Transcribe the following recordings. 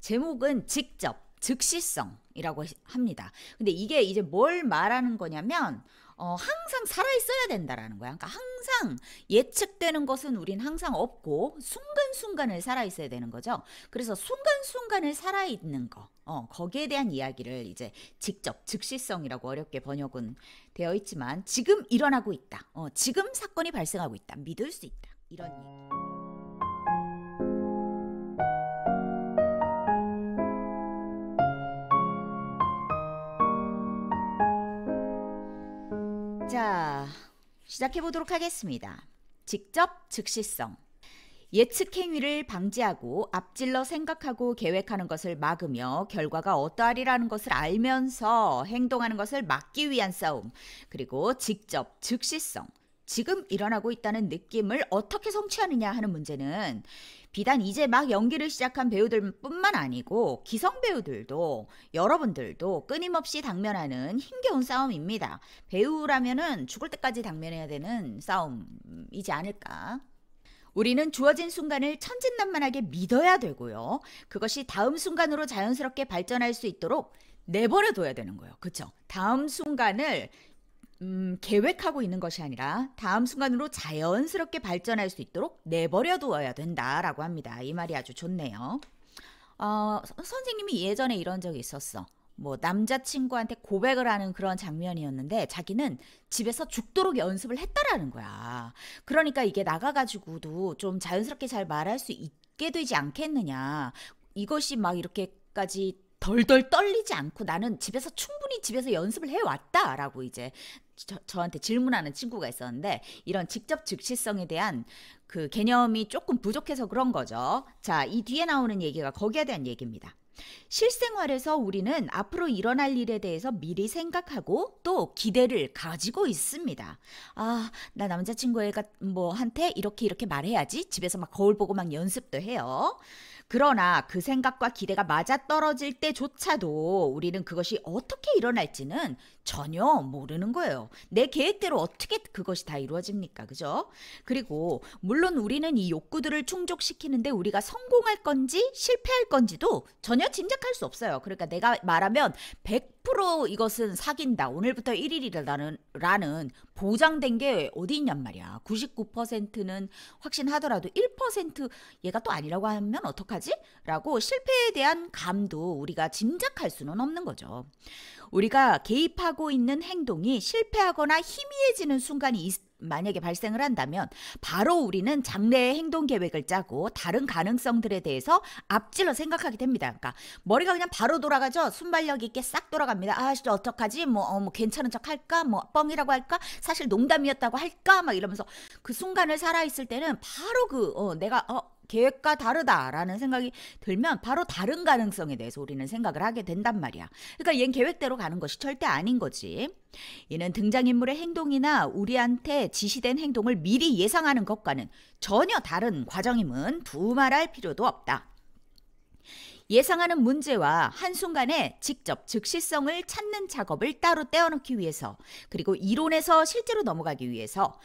제목은 직접, 즉시성이라고 합니다. 근데 이게 이제 뭘 말하는 거냐면 어, 항상 살아있어야 된다라는 거야. 그러니까 항상 예측되는 것은 우린 항상 없고 순간순간을 살아있어야 되는 거죠. 그래서 순간순간을 살아있는 거, 어, 거기에 대한 이야기를 이제 직접 즉시성이라고 어렵게 번역은 되어 있지만 지금 일어나고 있다. 어, 지금 사건이 발생하고 있다. 믿을 수 있다. 이런 얘기. 자, 시작해 보도록 하겠습니다. 직접 즉시성. 예측 행위를 방지하고 앞질러 생각하고 계획하는 것을 막으며 결과가 어떠하리라는 것을 알면서 행동하는 것을 막기 위한 싸움. 그리고 직접 즉시성. 지금 일어나고 있다는 느낌을 어떻게 성취하느냐 하는 문제는 비단 이제 막 연기를 시작한 배우들뿐만 아니고 기성 배우들도 여러분들도 끊임없이 당면하는 힘겨운 싸움입니다. 배우라면은 죽을 때까지 당면해야 되는 싸움이지 않을까. 우리는 주어진 순간을 천진난만하게 믿어야 되고요. 그것이 다음 순간으로 자연스럽게 발전할 수 있도록 내버려 둬야 되는 거예요. 그쵸 다음 순간을 음, 계획하고 있는 것이 아니라 다음 순간으로 자연스럽게 발전할 수 있도록 내버려 두어야 된다라고 합니다. 이 말이 아주 좋네요. 어, 선생님이 예전에 이런 적이 있었어. 뭐 남자친구한테 고백을 하는 그런 장면이었는데 자기는 집에서 죽도록 연습을 했다라는 거야. 그러니까 이게 나가가지고도 좀 자연스럽게 잘 말할 수 있게 되지 않겠느냐. 이것이 막 이렇게까지 덜덜 떨리지 않고 나는 집에서 충분히 집에서 연습을 해왔다라고 이제 저, 한테 질문하는 친구가 있었는데 이런 직접 즉시성에 대한 그 개념이 조금 부족해서 그런 거죠. 자, 이 뒤에 나오는 얘기가 거기에 대한 얘기입니다. 실생활에서 우리는 앞으로 일어날 일에 대해서 미리 생각하고 또 기대를 가지고 있습니다. 아, 나 남자친구애가 뭐한테 이렇게 이렇게 말해야지 집에서 막 거울 보고 막 연습도 해요. 그러나 그 생각과 기대가 맞아떨어질 때조차도 우리는 그것이 어떻게 일어날지는 전혀 모르는 거예요. 내 계획대로 어떻게 그것이 다 이루어집니까? 그죠? 그리고 물론 우리는 이 욕구들을 충족시키는데 우리가 성공할 건지 실패할 건지도 전혀 짐작할 수 없어요. 그러니까 내가 말하면 100 100% 이것은 사귄다. 오늘부터 1일이라는 라는 보장된 게 어디 있냔 말이야. 99%는 확신하더라도 1% 얘가 또 아니라고 하면 어떡하지? 라고 실패에 대한 감도 우리가 짐작할 수는 없는 거죠. 우리가 개입하고 있는 행동이 실패하거나 희미해지는 순간이 있, 만약에 발생을 한다면 바로 우리는 장래의 행동 계획을 짜고 다른 가능성들에 대해서 앞질러 생각하게 됩니다. 그러니까 머리가 그냥 바로 돌아가죠. 순발력 있게 싹 돌아갑니다. 아, 진짜 어떡하지? 뭐, 어, 뭐 괜찮은 척 할까? 뭐 뻥이라고 할까? 사실 농담이었다고 할까? 막 이러면서 그 순간을 살아 있을 때는 바로 그 어, 내가 어 계획과 다르다라는 생각이 들면 바로 다른 가능성에 대해서 우리는 생각을 하게 된단 말이야. 그러니까 얘는 계획대로 가는 것이 절대 아닌 거지. 이는 등장인물의 행동이나 우리한테 지시된 행동을 미리 예상하는 것과는 전혀 다른 과정임은 두말할 필요도 없다. 예상하는 문제와 한순간에 직접 즉시성을 찾는 작업을 따로 떼어놓기 위해서, 그리고 이론에서 실제로 넘어가기 위해서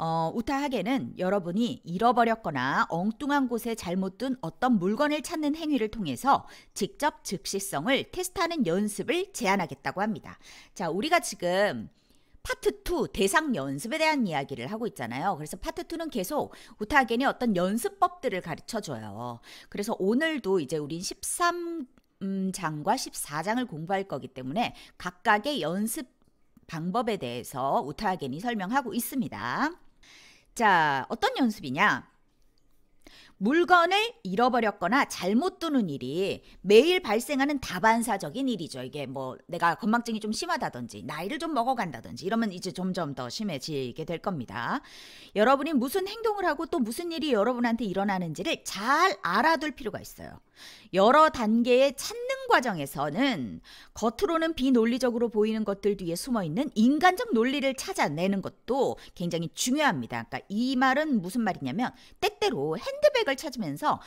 어, 우타하게는 여러분이 잃어버렸거나 엉뚱한 곳에 잘못 둔 어떤 물건을 찾는 행위를 통해서 직접 즉시성을 테스트하는 연습을 제안하겠다고 합니다. 자, 우리가 지금 파트 2 대상 연습에 대한 이야기를 하고 있잖아요. 그래서 파트 2는 계속 우타겐이 하 어떤 연습법들을 가르쳐 줘요. 그래서 오늘도 이제 우린 13장과 음, 14장을 공부할 거기 때문에 각각의 연습 방법에 대해서 우타겐이 하 설명하고 있습니다. 자, 어떤 연습이냐? 물건을 잃어버렸거나 잘못 두는 일이 매일 발생하는 다반사적인 일이죠. 이게 뭐 내가 건망증이 좀 심하다든지 나이를 좀 먹어간다든지 이러면 이제 점점 더 심해지게 될 겁니다. 여러분이 무슨 행동을 하고 또 무슨 일이 여러분한테 일어나는지를 잘 알아둘 필요가 있어요. 여러 단계의 찾는 과정에서는 겉으로는 비논리적으로 보이는 것들 뒤에 숨어 있는 인간적 논리를 찾아내는 것도 굉장히 중요합니다. 그러니까 이 말은 무슨 말이냐면 때때로 핸드백을 찾으면서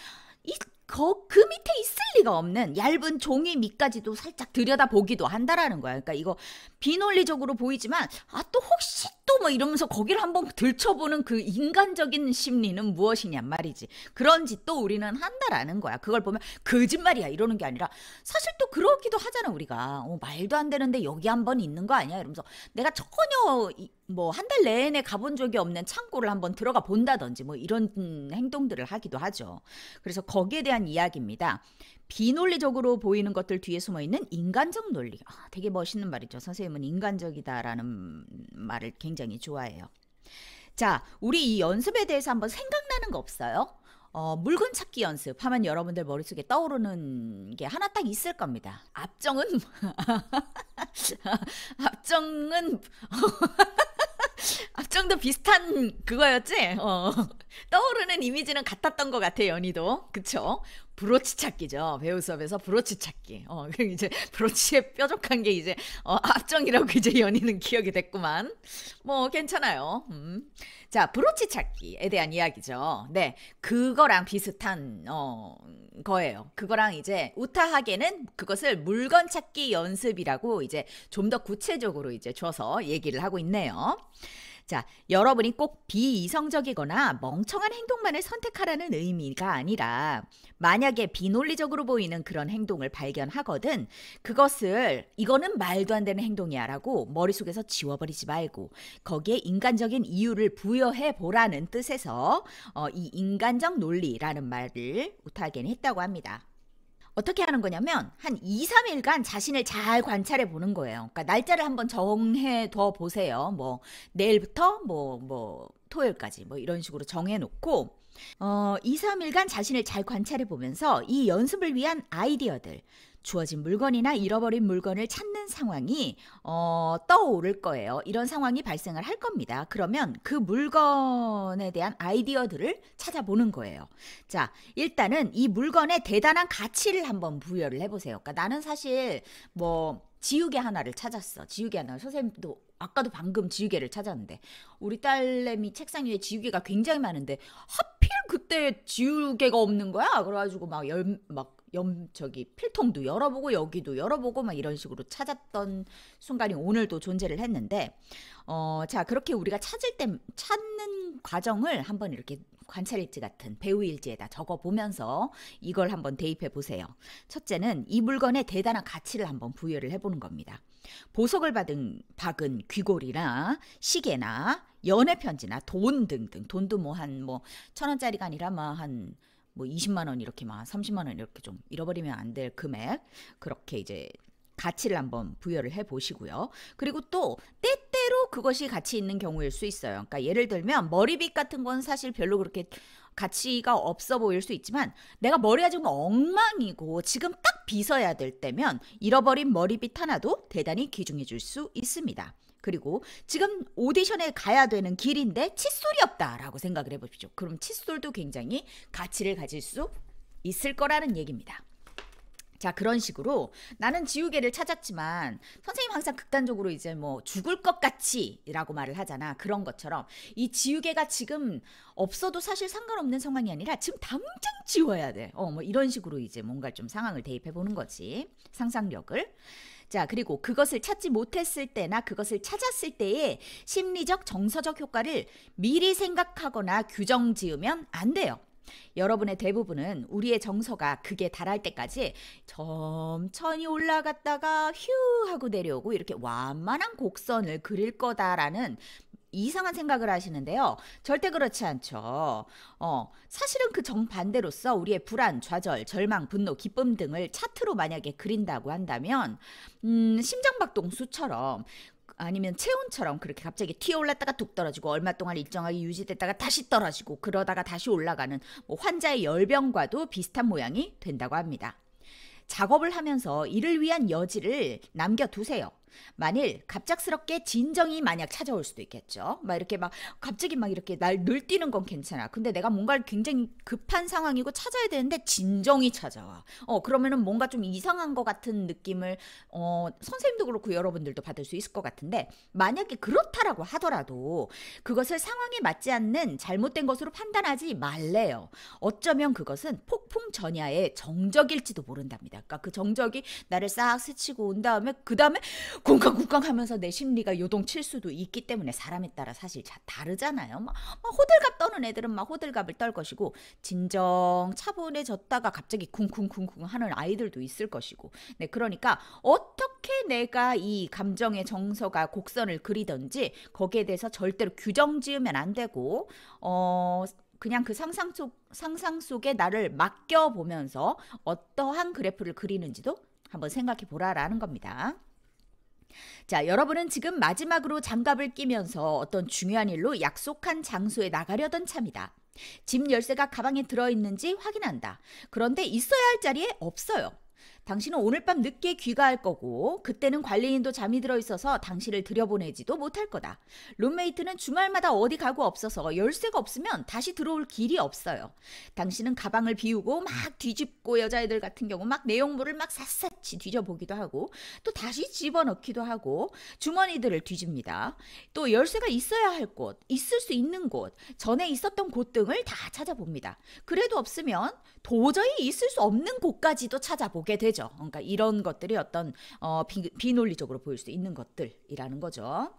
이 거, 그 밑에 있을 리가 없는 얇은 종이 밑까지도 살짝 들여다보기도 한다라는 거야. 그러니까 이거 비논리적으로 보이지만 아 또 혹시 또 뭐 이러면서 거기를 한번 들춰보는 그 인간적인 심리는 무엇이냔 말이지. 그런 짓도 우리는 한다라는 거야. 그걸 보면 거짓말이야 이러는 게 아니라 사실 또 그러기도 하잖아 우리가. 어, 말도 안 되는데 여기 한 번 있는 거 아니야 이러면서 내가 전혀 이, 뭐한달 내내 가본 적이 없는 창고를 한번 들어가 본다든지 뭐 이런 행동들을 하기도 하죠. 그래서 거기에 대한 이야기입니다. 비논리적으로 보이는 것들 뒤에 숨어 있는 인간적 논리. 아, 되게 멋있는 말이죠. 선생님은 인간적이다라는 말을 굉장히 좋아해요. 자, 우리 이 연습에 대해서 한번 생각나는 거 없어요? 어, 물건 찾기 연습 하면 여러분들 머릿속에 떠오르는 게 하나 딱 있을 겁니다. 압정은압정은압정도 뭐? 뭐? 비슷한 그거였지? 어. 떠오르는 이미지는 같았던 것 같아요, 연희도. 그쵸? 브로치 찾기죠. 배우 수업에서 브로치 찾기. 어, 그 이제 브로치에 뾰족한 게 이제, 어, 앞정이라고 이제 연희는 기억이 됐구만. 뭐, 괜찮아요. 음. 자, 브로치 찾기에 대한 이야기죠. 네. 그거랑 비슷한, 어, 거예요. 그거랑 이제 우타하게는 그것을 물건 찾기 연습이라고 이제 좀 더 구체적으로 이제 줘서 얘기를 하고 있네요. 자, 여러분이 꼭 비이성적이거나 멍청한 행동만을 선택하라는 의미가 아니라 만약에 비논리적으로 보이는 그런 행동을 발견하거든 그것을 이거는 말도 안 되는 행동이야라고 머릿속에서 지워버리지 말고 거기에 인간적인 이유를 부여해 보라는 뜻에서 어, 이 인간적 논리라는 말을 우타겐 했다고 합니다. 어떻게 하는 거냐면 한 2, 3일간 자신을 잘 관찰해 보는 거예요. 그러니까 날짜를 한번 정해 둬 보세요. 뭐 내일부터 뭐뭐 뭐 토요일까지 뭐 이런 식으로 정해 놓고 어, 2, 3일간 자신을 잘 관찰해 보면서 이 연습을 위한 아이디어들, 주어진 물건이나 잃어버린 물건을 찾는 상황이 어, 떠오를 거예요. 이런 상황이 발생을 할 겁니다. 그러면 그 물건에 대한 아이디어들을 찾아보는 거예요. 자, 일단은 이 물건의 대단한 가치를 한번 부여를 해보세요. 그러니까 나는 사실 뭐 지우개 하나를 찾았어. 지우개 하나. 선생님도 아까도 방금 지우개를 찾았는데 우리 딸내미 책상 위에 지우개가 굉장히 많은데 하필 그때 지우개가 없는 거야. 그래가지고 막열막 염 저기 필통도 열어보고 여기도 열어보고 막 이런 식으로 찾았던 순간이 오늘도 존재를 했는데 어 자 그렇게 우리가 찾을 때 찾는 과정을 한번 이렇게 관찰일지 같은 배우일지에다 적어 보면서 이걸 한번 대입해 보세요. 첫째는 이물건의 대단한 가치를 한번 부여를 해보는 겁니다. 보석을 받은 박은 귀걸이나 시계나 연애 편지나 돈 등등 돈도 뭐 한 뭐 천 원짜리가 아니라 뭐한 뭐 20만 원 이렇게 막 30만 원 이렇게 좀 잃어버리면 안 될 금액 그렇게 이제 가치를 한번 부여를 해 보시고요. 그리고 또 때때로 그것이 가치 있는 경우일 수 있어요. 그러니까 예를 들면 머리빗 같은 건 사실 별로 그렇게 가치가 없어 보일 수 있지만 내가 머리가 지금 엉망이고 지금 딱 빗어야 될 때면 잃어버린 머리빗 하나도 대단히 귀중해 질수 있습니다. 그리고 지금 오디션에 가야 되는 길인데 칫솔이 없다라고 생각을 해보십시오. 그럼 칫솔도 굉장히 가치를 가질 수 있을 거라는 얘기입니다. 자 그런 식으로 나는 지우개를 찾았지만 선생님 항상 극단적으로 이제 뭐 죽을 것 같이라고 말을 하잖아 그런 것처럼 이 지우개가 지금 없어도 사실 상관없는 상황이 아니라 지금 당장 지워야 돼어뭐 이런 식으로 이제 뭔가 좀 상황을 대입해 보는 거지 상상력을 자, 그리고 그것을 찾지 못했을 때나 그것을 찾았을 때의 심리적 정서적 효과를 미리 생각하거나 규정 지으면 안 돼요. 여러분의 대부분은 우리의 정서가 극에 달할 때까지 천천히 올라갔다가 휴 하고 내려오고 이렇게 완만한 곡선을 그릴 거다라는 이상한 생각을 하시는데요. 절대 그렇지 않죠. 어, 사실은 그 정반대로서 우리의 불안, 좌절, 절망, 분노, 기쁨 등을 차트로 만약에 그린다고 한다면 음, 심장박동수처럼 아니면 체온처럼 그렇게 갑자기 튀어올랐다가 뚝 떨어지고 얼마 동안 일정하게 유지됐다가 다시 떨어지고 그러다가 다시 올라가는 뭐 환자의 열병과도 비슷한 모양이 된다고 합니다. 작업을 하면서 이를 위한 여지를 남겨두세요. 만일 갑작스럽게 진정이 만약 찾아올 수도 있겠죠. 막 이렇게 막 갑자기 막 이렇게 날 늘뛰는 건 괜찮아. 근데 내가 뭔가를 굉장히 급한 상황이고 찾아야 되는데 진정이 찾아와. 어 그러면은 뭔가 좀 이상한 것 같은 느낌을 어 선생님도 그렇고 여러분들도 받을 수 있을 것 같은데 만약에 그렇다라고 하더라도 그것을 상황에 맞지 않는 잘못된 것으로 판단하지 말래요. 어쩌면 그것은 폭풍 전야의 정적일지도 모른답니다. 그러니까 그 정적이 나를 싹 스치고 온 다음에 그 다음에 쿵쾅쿵쾅 하면서 내 심리가 요동칠 수도 있기 때문에 사람에 따라 사실 다르잖아요. 막, 막 호들갑 떠는 애들은 막 호들갑을 떨 것이고 진정 차분해졌다가 갑자기 쿵쿵쿵쿵 하는 아이들도 있을 것이고 네 그러니까 어떻게 내가 이 감정의 정서가 곡선을 그리든지 거기에 대해서 절대로 규정 지으면 안 되고 어 그냥 그 상상 속 상상 속에 나를 맡겨 보면서 어떠한 그래프를 그리는지도 한번 생각해 보라라는 겁니다. 자, 여러분은 지금 마지막으로 장갑을 끼면서 어떤 중요한 일로 약속한 장소에 나가려던 참이다. 집 열쇠가 가방에 들어있는지 확인한다. 그런데 있어야 할 자리에 없어요. 당신은 오늘 밤 늦게 귀가할 거고 그때는 관리인도 잠이 들어 있어서 당신을 들여보내지도 못할 거다. 룸메이트는 주말마다 어디 가고 없어서 열쇠가 없으면 다시 들어올 길이 없어요. 당신은 가방을 비우고 막 뒤집고 여자애들 같은 경우 막 내용물을 막 샅샅이 뒤져보기도 하고 또 다시 집어넣기도 하고 주머니들을 뒤집니다. 또 열쇠가 있어야 할 곳, 있을 수 있는 곳, 전에 있었던 곳 등을 다 찾아봅니다. 그래도 없으면 도저히 있을 수 없는 곳까지도 찾아보게 되죠. 되죠. 그러니까 이런 것들이 어떤 어, 비, 비논리적으로 보일 수 있는 것들이라는 거죠.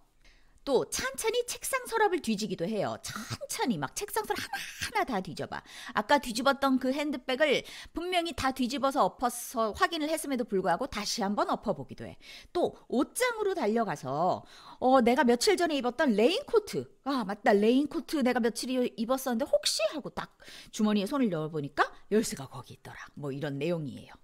또천천히 책상 서랍을 뒤지기도 해요. 천천히막 책상 서랍 하나하나 다 뒤져봐. 아까 뒤집었던 그 핸드백을 분명히 다 뒤집어서 엎어서 확인을 했음에도 불구하고 다시 한번 엎어보기도 해. 또 옷장으로 달려가서 어 내가 며칠 전에 입었던 레인코트 아 맞다 레인코트 내가 며칠 입었었는데 혹시 하고 딱 주머니에 손을 넣어보니까 열쇠가 거기 있더라. 뭐 이런 내용이에요.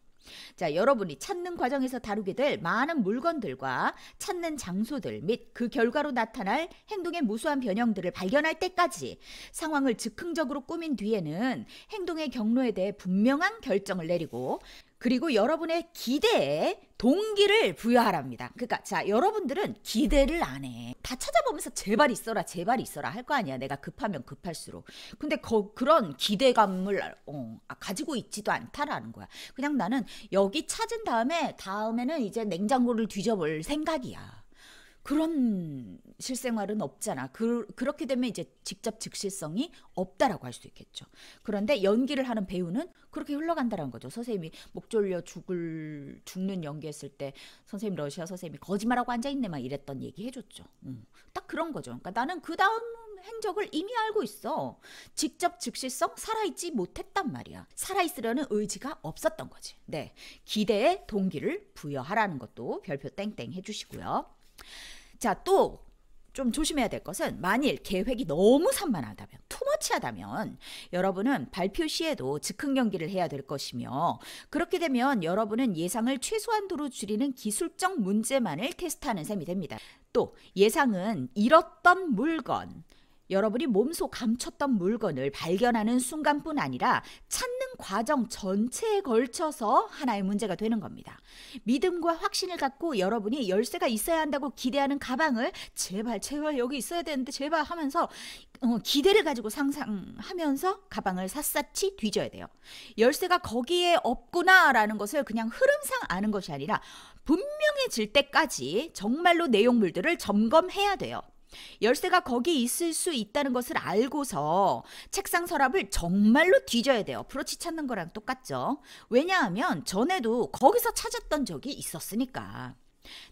자, 여러분이 찾는 과정에서 다루게 될 많은 물건들과 찾는 장소들 및 그 결과로 나타날 행동의 무수한 변형들을 발견할 때까지 상황을 즉흥적으로 꾸민 뒤에는 행동의 경로에 대해 분명한 결정을 내리고 그리고 여러분의 기대에 동기를 부여하랍니다. 그러니까 자 여러분들은 기대를 안 해. 다 찾아보면서 제발 있어라 제발 있어라 할 거 아니야. 내가 급하면 급할수록. 근데 거, 그런 기대감을 어, 아, 가지고 있지도 않다라는 거야. 그냥 나는 여기 찾은 다음에 다음에는 이제 냉장고를 뒤져볼 생각이야. 그런 실생활은 없잖아. 그, 그렇게 되면 이제 직접 즉시성이 없다라고 할 수 있겠죠. 그런데 연기를 하는 배우는 그렇게 흘러간다라는 거죠. 선생님이 목 졸려 죽을 죽는 연기했을 때 선생님 러시아 선생님이 거짓말하고 앉아 있네 막 이랬던 얘기 해줬죠. 음, 딱 그런 거죠. 그러니까 나는 그 다음 행적을 이미 알고 있어. 직접 즉시성 살아있지 못했단 말이야. 살아있으려는 의지가 없었던 거지. 네, 기대에 동기를 부여하라는 것도 별표 땡땡 해주시고요. 자, 또 좀 조심해야 될 것은 만일 계획이 너무 산만하다면 투머치하다면 여러분은 발표 시에도 즉흥 연기를 해야 될 것이며 그렇게 되면 여러분은 예상을 최소한도로 줄이는 기술적 문제만을 테스트하는 셈이 됩니다. 또 예상은 잃었던 물건 여러분이 몸소 감췄던 물건을 발견하는 순간뿐 아니라 찾는 과정 전체에 걸쳐서 하나의 문제가 되는 겁니다. 믿음과 확신을 갖고 여러분이 열쇠가 있어야 한다고 기대하는 가방을 제발 제발 여기 있어야 되는데 제발 하면서 어, 기대를 가지고 상상하면서 가방을 샅샅이 뒤져야 돼요. 열쇠가 거기에 없구나라는 것을 그냥 흐름상 아는 것이 아니라 분명해질 때까지 정말로 내용물들을 점검해야 돼요. 열쇠가 거기 있을 수 있다는 것을 알고서 책상 서랍을 정말로 뒤져야 돼요. 브로치 찾는 거랑 똑같죠. 왜냐하면 전에도 거기서 찾았던 적이 있었으니까.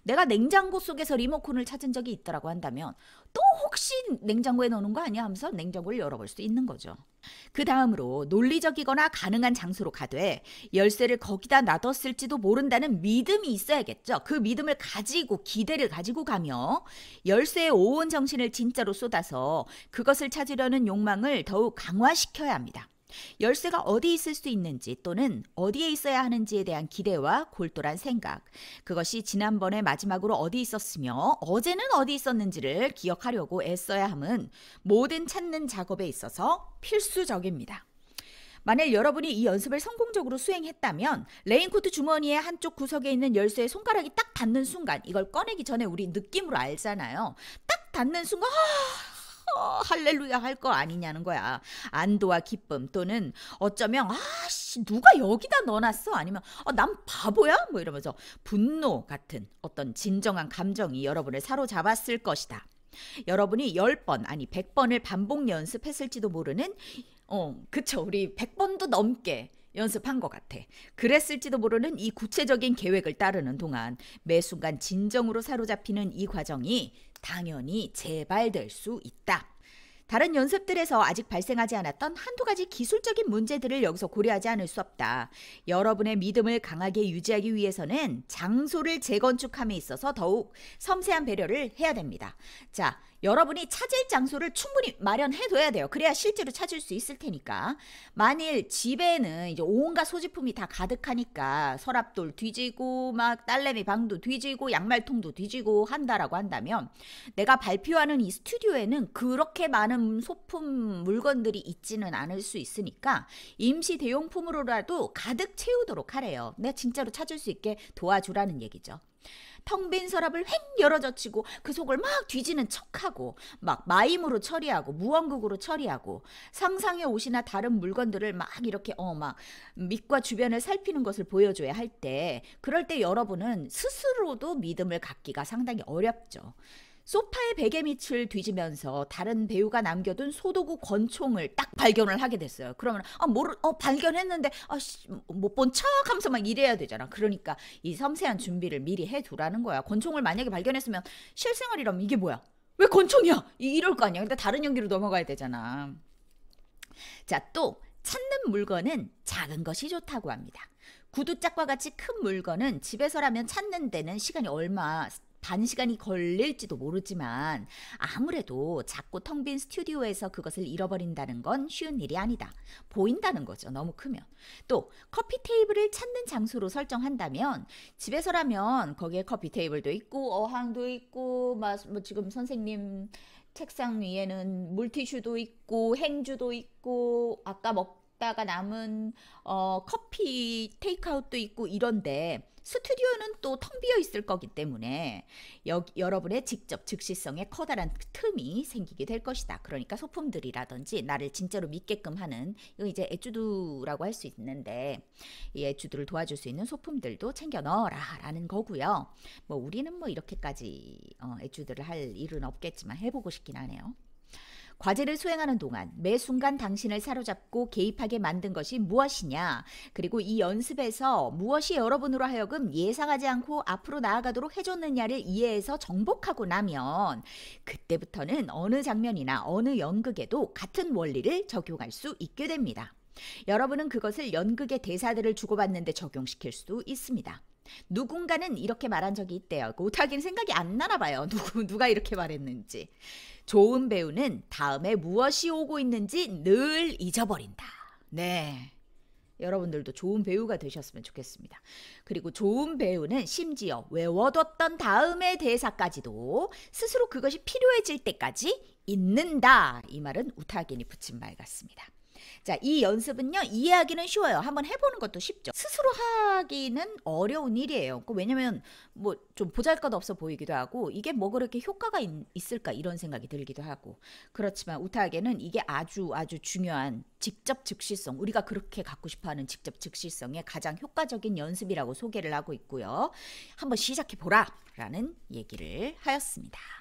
내가 냉장고 속에서 리모컨을 찾은 적이 있다라고 한다면 또 혹시 냉장고에 넣는 거 아니야 하면서 냉장고를 열어볼 수 있는 거죠. 그 다음으로 논리적이거나 가능한 장소로 가되 열쇠를 거기다 놔뒀을지도 모른다는 믿음이 있어야겠죠. 그 믿음을 가지고 기대를 가지고 가며 열쇠의 온 정신을 진짜로 쏟아서 그것을 찾으려는 욕망을 더욱 강화시켜야 합니다. 열쇠가 어디 있을 수 있는지 또는 어디에 있어야 하는지에 대한 기대와 골똘한 생각. 그것이 지난번에 마지막으로 어디 있었으며 어제는 어디 있었는지를 기억하려고 애써야 함은 모든 찾는 작업에 있어서 필수적입니다. 만일 여러분이 이 연습을 성공적으로 수행했다면 레인코트 주머니의 한쪽 구석에 있는 열쇠에 손가락이 딱 닿는 순간 이걸 꺼내기 전에 우리 느낌으로 알잖아요. 딱 닿는 순간 아, 할렐루야 할 거 아니냐는 거야. 안도와 기쁨 또는 어쩌면 아씨 누가 여기다 넣어놨어 아니면 어, 난 바보야 뭐 이러면서 분노 같은 어떤 진정한 감정이 여러분을 사로잡았을 것이다. 여러분이 10번 아니 100번을 반복 연습했을지도 모르는 어 그쵸 우리 100번도 넘게 연습한 것 같아. 그랬을지도 모르는 이 구체적인 계획을 따르는 동안 매 순간 진정으로 사로잡히는 이 과정이 당연히 재발될 수 있다. 다른 연습들에서 아직 발생하지 않았던 한두 가지 기술적인 문제들을 여기서 고려하지 않을 수 없다. 여러분의 믿음을 강하게 유지하기 위해서는 장소를 재건축함에 있어서 더욱 섬세한 배려를 해야 됩니다. 자, 여러분이 찾을 장소를 충분히 마련해둬야 돼요. 그래야 실제로 찾을 수 있을 테니까. 만일 집에는 이제 온갖 소지품이 다 가득하니까 서랍돌 뒤지고 막 딸내미 방도 뒤지고 양말통도 뒤지고 한다라고 한다면 내가 발표하는 이 스튜디오에는 그렇게 많은 소품 물건들이 있지는 않을 수 있으니까 임시 대용품으로라도 가득 채우도록 하래요. 내가 진짜로 찾을 수 있게 도와주라는 얘기죠. 텅빈 서랍을 횡 열어젖히고 그 속을 막 뒤지는 척하고 막 마임으로 처리하고 무언극으로 처리하고 상상의 옷이나 다른 물건들을 막 이렇게 어 막 밑과 주변을 살피는 것을 보여줘야 할 때 그럴 때 여러분은 스스로도 믿음을 갖기가 상당히 어렵죠. 소파의 베개 밑을 뒤지면서 다른 배우가 남겨둔 소도구 권총을 딱 발견을 하게 됐어요. 그러면 아 모르 어 발견했는데 아못 본 척 하면서 막 이래야 되잖아. 그러니까 이 섬세한 준비를 미리 해 두라는 거야. 권총을 만약에 발견했으면 실생활이라면 이게 뭐야? 왜 권총이야? 이럴 거 아니야. 근데 다른 연기로 넘어가야 되잖아. 자, 또 찾는 물건은 작은 것이 좋다고 합니다. 구두짝과 같이 큰 물건은 집에서라면 찾는 데는 시간이 얼마 단시간이 걸릴지도 모르지만 아무래도 작고 텅 빈 스튜디오에서 그것을 잃어버린다는 건 쉬운 일이 아니다. 보인다는 거죠. 너무 크면. 또 커피 테이블을 찾는 장소로 설정한다면 집에서라면 거기에 커피 테이블도 있고 어항도 있고 뭐 지금 선생님 책상 위에는 물티슈도 있고 행주도 있고 아까 먹 먹다가 남은 어, 커피 테이크아웃도 있고 이런데 스튜디오는 또 텅 비어 있을 거기 때문에 여, 여러분의 직접 즉시성에 커다란 그 틈이 생기게 될 것이다. 그러니까 소품들이라든지 나를 진짜로 믿게끔 하는 이거 이제 에쭈드라고 할 수 있는데 이 에쭈드를 도와줄 수 있는 소품들도 챙겨 넣어라라는 거고요. 뭐 우리는 뭐 이렇게까지 어, 에쭈드를 할 일은 없겠지만 해보고 싶긴 하네요. 과제를 수행하는 동안 매 순간 당신을 사로잡고 개입하게 만든 것이 무엇이냐? 그리고 이 연습에서 무엇이 여러분으로 하여금 예상하지 않고 앞으로 나아가도록 해줬느냐를 이해해서 정복하고 나면 그때부터는 어느 장면이나 어느 연극에도 같은 원리를 적용할 수 있게 됩니다. 여러분은 그것을 연극의 대사들을 주고받는데 적용시킬 수도 있습니다. 누군가는 이렇게 말한 적이 있대요. 못하긴 생각이 안 나나 봐요. 누구, 누가 이렇게 말했는지. 좋은 배우는 다음에 무엇이 오고 있는지 늘 잊어버린다. 네. 여러분들도 좋은 배우가 되셨으면 좋겠습니다. 그리고 좋은 배우는 심지어 외워뒀던 다음의 대사까지도 스스로 그것이 필요해질 때까지 잊는다. 이 말은 우타겐이 붙인 말 같습니다. 자, 이 연습은요, 이해하기는 쉬워요. 한번 해보는 것도 쉽죠. 스스로 하기는 어려운 일이에요. 그 왜냐면, 뭐, 좀 보잘 것 없어 보이기도 하고, 이게 뭐 그렇게 효과가 있, 있을까, 이런 생각이 들기도 하고. 그렇지만, 우타에게는 이게 아주 아주 중요한 직접 즉시성, 우리가 그렇게 갖고 싶어 하는 직접 즉시성의 가장 효과적인 연습이라고 소개를 하고 있고요. 한번 시작해보라! 라는 얘기를 하였습니다.